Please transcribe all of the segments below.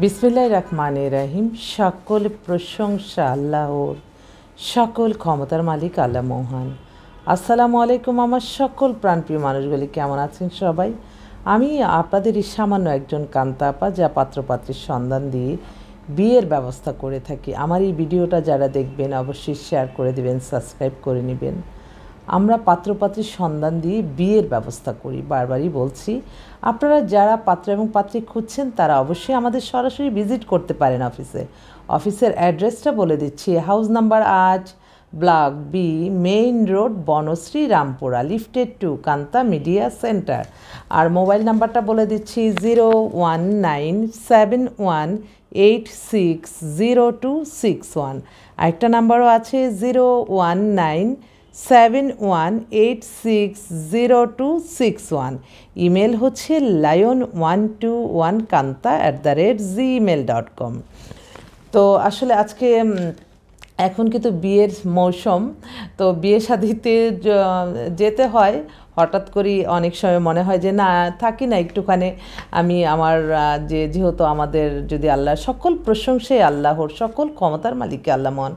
বিসমিল্লাহ রহমানে রাহিম সকল প্রশংসা আল্লাহর সকল ক্ষমতার মালিক আল্লাহ মোহান আসসালামু আলাইকুম আমার সকল প্রাণপ্রিয় মানুষগুলি কেমন আছেন সবাই আমি আপনাদেরই সামান্য একজন কান্তাপা যা পাত্রপাত্রের সন্ধান দিয়ে বিয়ের ব্যবস্থা করে থাকি আমার এই ভিডিওটা যারা দেখবেন অবশ্যই শেয়ার করে দেবেন সাবস্ক্রাইব করে নেবেন আমরা পাত্রপাত্রীর সন্ধান দিয়ে বিয়ের ব্যবস্থা করি বারবারই বলছি আপনারা যারা পাত্র এবং পাত্রী খুঁজছেন তারা অবশ্যই আমাদের সরাসরি ভিজিট করতে পারেন অফিসে অফিসের অ্যাড্রেসটা বলে দিচ্ছি হাউস নাম্বার আজ block B main road Banasree Rampura লিফটেড টু কান্তা মিডিয়া সেন্টার আর মোবাইল নাম্বারটা বলে দিচ্ছি zero one nine seven one eight six zero two six one আরেকটা নাম্বারও আছে zero one nine seven one eight six zero two six one email হচ্ছে lion one two one Kanta at the rate Gmail dot com তো আসলে আজকে এখন কিন্তু বিয়ের মৌসুম তো বিয়ে শাদিতে যেতে হয় হঠাৎ করেই অনেক সময় মনে হয় যে না থাকি না একটুখানে আমি আমার যে যেহেতু আমাদের যদি আল্লাহ সকল প্রশংসায় আল্লাহর সকল ক্ষমতার মালিককে আল্লাহ মন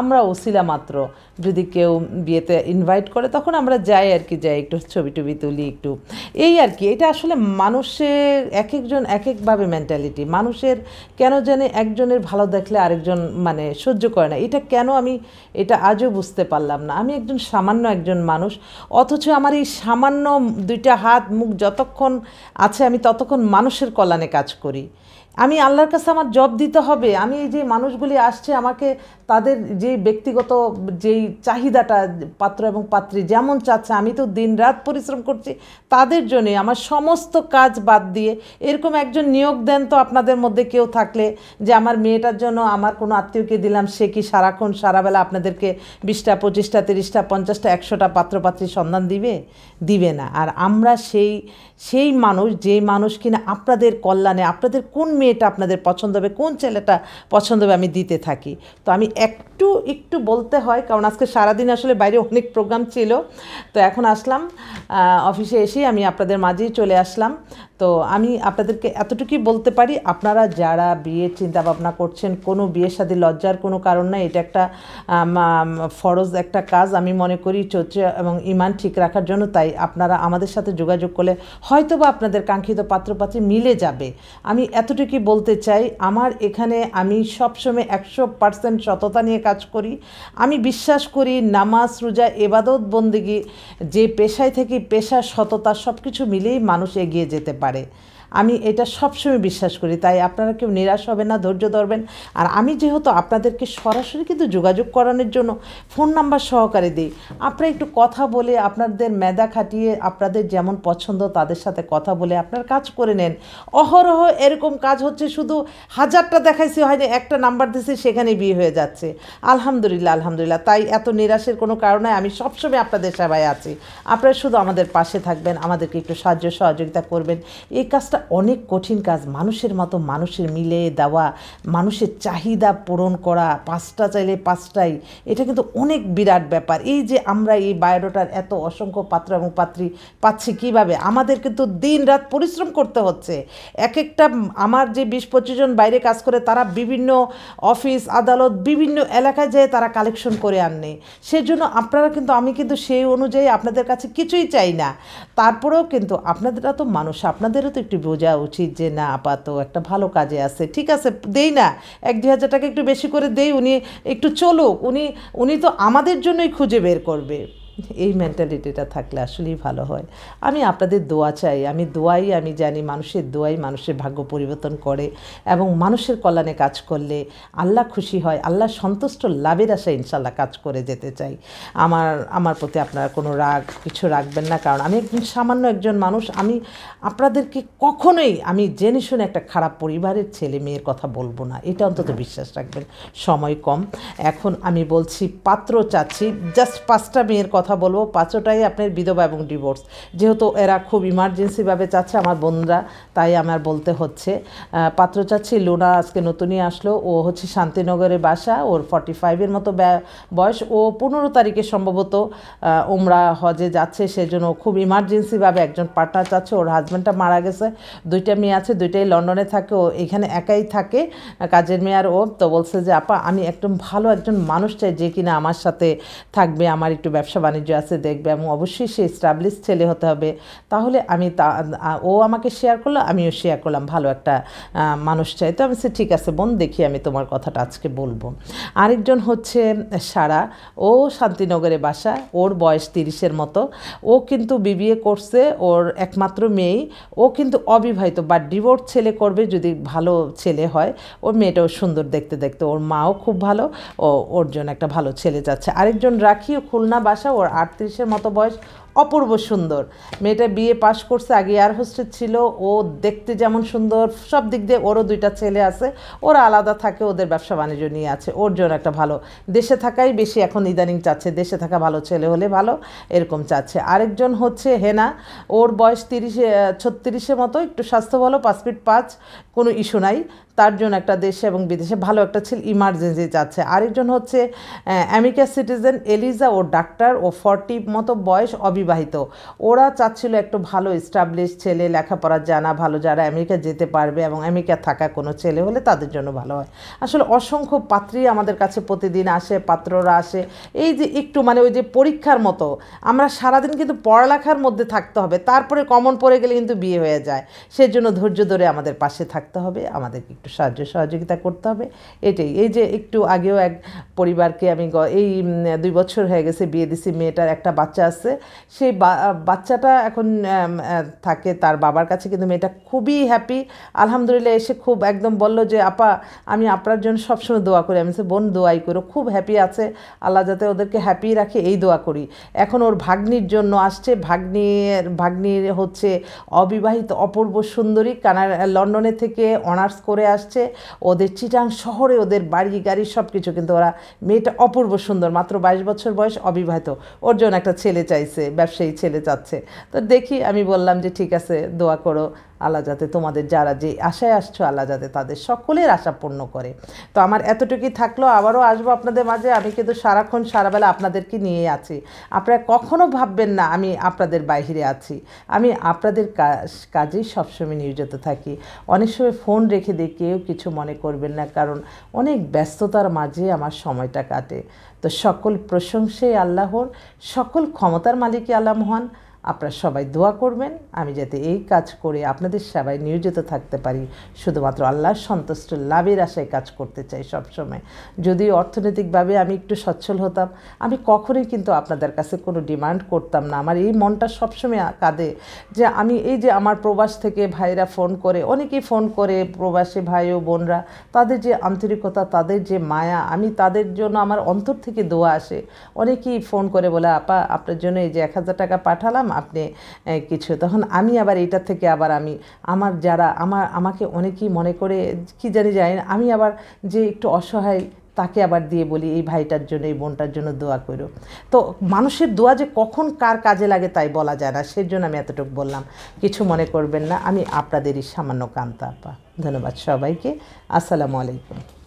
আমরা ওসিলা মাত্র যদি কেউ বিয়েতে ইনভাইট করে তখন আমরা যাই আর কি যাই একটু ছবি টবি তুলি একটু এই আর কি এটা আসলে মানুষের এক একজন এক একভাবে মেন্টালিটি মানুষের কেন জানে একজনের ভালো দেখলে আরেকজন মানে সহ্য করে না এটা কেন আমি এটা আজও বুঝতে পারলাম না আমি একজন সামান্য একজন মানুষ অথচ আমার এই সামান্য দুইটা হাত মুখ যতক্ষণ আছে আমি ততক্ষণ মানুষের কল্যাণে কাজ করি আমি আল্লাহর কাছে আমার জব দিতে হবে আমি এই যে মানুষগুলি আসছে আমাকে তাদের যে ব্যক্তিগত যেই চাহিদাটা পাত্র এবং পাত্রী যেমন চাচ্ছে আমি তো দিন রাত পরিশ্রম করছি তাদের জন্যে আমার সমস্ত কাজ বাদ দিয়ে এরকম একজন নিয়োগ দেন তো আপনাদের মধ্যে কেউ থাকলে যে আমার মেয়েটার জন্য আমার কোনো আত্মীয়কে দিলাম সে কি সারাক্ষণ সারাবেলা আপনাদেরকে বিশটা পঁচিশটা তিরিশটা পঞ্চাশটা একশোটা পাত্রপাত্রী সন্ধান দিবে দিবে না আর আমরা সেই সেই মানুষ যে মানুষ কিনা আপনাদের কল্যাণে আপনাদের কোন মেয়ে এটা আপনাদের পছন্দ হবে কোন ছেলেটা পছন্দ হবে আমি দিতে থাকি তো আমি একটু একটু বলতে হয় কারণ আজকে সারাদিন আসলে বাইরে অনেক প্রোগ্রাম ছিল তো এখন আসলাম অফিসে এসেই আমি আপনাদের মাঝেই চলে আসলাম তো আমি আপনাদেরকে এতটুকুই বলতে পারি আপনারা যারা বিয়ের চিন্তাভাবনা করছেন কোনো বিয়ের সাথে লজ্জার কোনো কারণ নাই এটা একটা ফরজ একটা কাজ আমি মনে করি চর্চা এবং ইমান ঠিক রাখার জন্য তাই আপনারা আমাদের সাথে যোগাযোগ করলে হয়তো বা আপনাদের কাঙ্ক্ষিত পাত্রপাত্রী মিলে যাবে আমি এতটুকুই কি বলতে চাই আমার এখানে আমি সবসময় একশো পার্সেন্ট সততা নিয়ে কাজ করি আমি বিশ্বাস করি নামাজ রোজা এবাদত বন্দিগি যে পেশায় থেকে পেশা সততা সব কিছু মিলেই মানুষ এগিয়ে যেতে পারে আমি এটা সবসময় বিশ্বাস করি তাই আপনারা কেউ নিরাশ হবে না ধৈর্য ধরবেন আর আমি যেহেতু আপনাদেরকে সরাসরি কিন্তু যোগাযোগ করানোর জন্য ফোন নাম্বার সহকারে দিই আপনারা একটু কথা বলে আপনাদের মেদা খাটিয়ে আপনাদের যেমন পছন্দ তাদের সাথে কথা বলে আপনার কাজ করে নেন অহরহ এরকম কাজ হচ্ছে শুধু হাজারটা দেখাইছি হয়নি একটা নাম্বার দিছে সেখানে বিয়ে হয়ে যাচ্ছে আলহামদুলিল্লাহ আলহামদুলিল্লাহ তাই এত নিরাশের কোনো কারণে আমি সবসময় আপনাদের সেবায় আছি আপনারা শুধু আমাদের পাশে থাকবেন আমাদেরকে একটু সাহায্য সহযোগিতা করবেন এই কাজটা কাজটা অনেক কঠিন কাজ মানুষের মতো মানুষের মিলে দেওয়া মানুষের চাহিদা পূরণ করা পাঁচটা চাইলে পাঁচটাই এটা কিন্তু অনেক বিরাট ব্যাপার এই যে আমরা এই বায়োডোটার এত অসংখ্য পাত্র এবং পাত্রী পাচ্ছি কিভাবে আমাদের কিন্তু দিন রাত পরিশ্রম করতে হচ্ছে এক একটা আমার যে বিশ পঁচিশ জন বাইরে কাজ করে তারা বিভিন্ন অফিস আদালত বিভিন্ন এলাকায় যেয়ে তারা কালেকশন করে আননে সেজন্য আপনারা কিন্তু আমি কিন্তু সেই অনুযায়ী আপনাদের কাছে কিছুই চাই না তারপরেও কিন্তু আপনাদেরা তো মানুষ আপনাদেরও তো একটি বোঝা উচিত যে না আপাত একটা ভালো কাজে আছে ঠিক আছে দেই না এক দুই হাজার টাকা একটু বেশি করে দেই উনি একটু চলুক উনি উনি তো আমাদের জন্যই খুঁজে বের করবে এই মেন্টালিটিটা থাকলে আসলেই ভালো হয় আমি আপনাদের দোয়া চাই আমি দোয়াই আমি জানি মানুষের দোয়াই মানুষের ভাগ্য পরিবর্তন করে এবং মানুষের কল্যাণে কাজ করলে আল্লাহ খুশি হয় আল্লাহ সন্তুষ্ট লাভের আশা ইনশাল্লাহ কাজ করে যেতে চাই আমার আমার প্রতি আপনারা কোনো রাগ কিছু রাখবেন না কারণ আমি একজন সামান্য একজন মানুষ আমি আপনাদেরকে কখনোই আমি জেনে শুনে একটা খারাপ পরিবারের ছেলে মেয়ের কথা বলবো না এটা অন্তত বিশ্বাস রাখবেন সময় কম এখন আমি বলছি পাত্র চাচ্ছি জাস্ট পাঁচটা মেয়ের কথা কথা বলবো পাঁচটাই আপনার বিধবা এবং ডিভোর্স যেহেতু এরা খুব ইমার্জেন্সিভাবে চাচ্ছে আমার বন্ধুরা তাই আমার বলতে হচ্ছে পাত্র চাচ্ছি লুনা আজকে নতুনই আসলো ও হচ্ছে শান্তিনগরের বাসা ওর ফর্টি ফাইভের মতো বয়স ও পনেরো তারিখে সম্ভবত উমরা হজে যাচ্ছে সেজন্য খুব ইমার্জেন্সিভাবে একজন পার্টনার চাচ্ছে ওর হাজব্যান্ডটা মারা গেছে দুইটা মেয়ে আছে দুইটাই লন্ডনে থাকে ও এখানে একাই থাকে কাজের মেয়ে আর ও তো বলছে যে আপা আমি একদম ভালো একজন মানুষ চাই যে কিনা আমার সাথে থাকবে আমার একটু ব্যবসা বাণিজ্য বাণিজ্য আছে মানে দেখবে এবং অবশ্যই সে স্টাবলিশ ছেলে হতে হবে তাহলে আমি তা ও আমাকে শেয়ার করলো আমিও শেয়ার করলাম ভালো একটা মানুষ চাই তো আমি সে ঠিক আছে বোন দেখি আমি তোমার কথাটা আজকে বলবো আরেকজন হচ্ছে সারা ও শান্তিনগরে বাসা ওর বয়স তিরিশের মতো ও কিন্তু বিবিএ করছে ওর একমাত্র মেয়েই ও কিন্তু অবিবাহিত বা ডিভোর্স ছেলে করবে যদি ভালো ছেলে হয় ওর মেয়েটাও সুন্দর দেখতে দেখতে ওর মাও খুব ভালো ও ওর জন্য একটা ভালো ছেলে যাচ্ছে আরেকজন রাখি ও খুলনা বাসা ওর আটত্রিশের মতো বয়স অপূর্ব সুন্দর মেয়েটা বিয়ে পাশ করছে আগে এয়ার হোস্টেল ছিল ও দেখতে যেমন সুন্দর সব দিক দিয়ে ওরও দুইটা ছেলে আছে ওরা আলাদা থাকে ওদের ব্যবসা বাণিজ্য নিয়ে আছে ওর জন্য একটা ভালো দেশে থাকাই বেশি এখন ইদানিং চাচ্ছে দেশে থাকা ভালো ছেলে হলে ভালো এরকম চাচ্ছে আরেকজন হচ্ছে হেনা ওর বয়স তিরিশে ছত্রিশে মতো একটু স্বাস্থ্য ভালো পাঁচ ফিট পাঁচ কোনো ইস্যু নাই তার জন্য একটা দেশে এবং বিদেশে ভালো একটা ছেলে ইমার্জেন্সি চাচ্ছে আরেকজন হচ্ছে আমেরিকা সিটিজেন এলিজা ও ডাক্তার ও ফর্টি মতো বয়স অবি অবিবাহিত ওরা চাচ্ছিল একটু ভালো এস্টাবলিশ ছেলে লেখাপড়া জানা ভালো যারা আমেরিকা যেতে পারবে এবং আমেরিকা থাকা কোনো ছেলে হলে তাদের জন্য ভালো হয় আসলে অসংখ্য পাত্রী আমাদের কাছে প্রতিদিন আসে পাত্ররা আসে এই যে একটু মানে ওই যে পরীক্ষার মতো আমরা সারাদিন কিন্তু পড়ালেখার মধ্যে থাকতে হবে তারপরে কমন পড়ে গেলে কিন্তু বিয়ে হয়ে যায় সেই জন্য ধৈর্য ধরে আমাদের পাশে থাকতে হবে আমাদেরকে একটু সাহায্য সহযোগিতা করতে হবে এটাই এই যে একটু আগেও এক পরিবারকে আমি এই দুই বছর হয়ে গেছে বিয়ে দিছি মেয়েটার একটা বাচ্চা আছে সেই বাচ্চাটা এখন থাকে তার বাবার কাছে কিন্তু মেয়েটা খুবই হ্যাপি আলহামদুলিল্লাহ এসে খুব একদম বলল যে আপা আমি আপনার জন্য সবসময় দোয়া করি আমি সে বোন দোয়াই করো খুব হ্যাপি আছে আল্লাহ যাতে ওদেরকে হ্যাপি রাখে এই দোয়া করি এখন ওর ভাগ্নির জন্য আসছে ভাগ্নির ভাগ্নির হচ্ছে অবিবাহিত অপূর্ব সুন্দরী কানা লন্ডনে থেকে অনার্স করে আসছে ওদের চিটাং শহরে ওদের বাড়ি গাড়ি সব কিছু কিন্তু ওরা মেয়েটা অপূর্ব সুন্দর মাত্র বাইশ বছর বয়স অবিবাহিত ওর জন্য একটা ছেলে চাইছে ব্যবসায়ী ছেলে যাচ্ছে তো দেখি আমি বললাম যে ঠিক আছে দোয়া করো আল্লাহ যাতে তোমাদের যারা যে আশায় আসছো আল্লাহ যাতে তাদের সকলের আশা পূর্ণ করে তো আমার এতটুকুই থাকলো আবারও আসবো আপনাদের মাঝে আমি কিন্তু সারাক্ষণ সারাবেলা আপনাদেরকে নিয়ে আছি আপনারা কখনো ভাববেন না আমি আপনাদের বাইরে আছি আমি আপনাদের কাজেই সবসময় নিয়োজিত থাকি অনেক সময় ফোন রেখে দিয়ে কেউ কিছু মনে করবেন না কারণ অনেক ব্যস্ততার মাঝে আমার সময়টা কাটে তো সকল প্রশংসাই আল্লাহর সকল ক্ষমতার মালিকই আল্লাহ মহান আপনারা সবাই দোয়া করবেন আমি যাতে এই কাজ করে আপনাদের সবাই নিয়োজিত থাকতে পারি শুধুমাত্র আল্লাহর সন্তুষ্ট লাভের আশায় কাজ করতে চাই সবসময় যদি অর্থনৈতিকভাবে আমি একটু সচ্ছল হতাম আমি কখনোই কিন্তু আপনাদের কাছে কোনো ডিমান্ড করতাম না আমার এই মনটা সবসময় কাঁদে যে আমি এই যে আমার প্রবাস থেকে ভাইরা ফোন করে অনেকেই ফোন করে প্রবাসী ভাই ও বোনরা তাদের যে আন্তরিকতা তাদের যে মায়া আমি তাদের জন্য আমার অন্তর থেকে দোয়া আসে অনেকেই ফোন করে বলে আপা আপনার জন্য এই যে এক হাজার টাকা পাঠালাম আপনি কিছু তখন আমি আবার এটা থেকে আবার আমি আমার যারা আমার আমাকে অনেকেই মনে করে কি জানি জানি আমি আবার যে একটু অসহায় তাকে আবার দিয়ে বলি এই ভাইটার জন্য এই বোনটার জন্য দোয়া করো তো মানুষের দোয়া যে কখন কার কাজে লাগে তাই বলা যায় না সেই জন্য আমি এতটুকু বললাম কিছু মনে করবেন না আমি আপনাদেরই সামান্য কান্তা আপা ধন্যবাদ সবাইকে আসসালামু আলাইকুম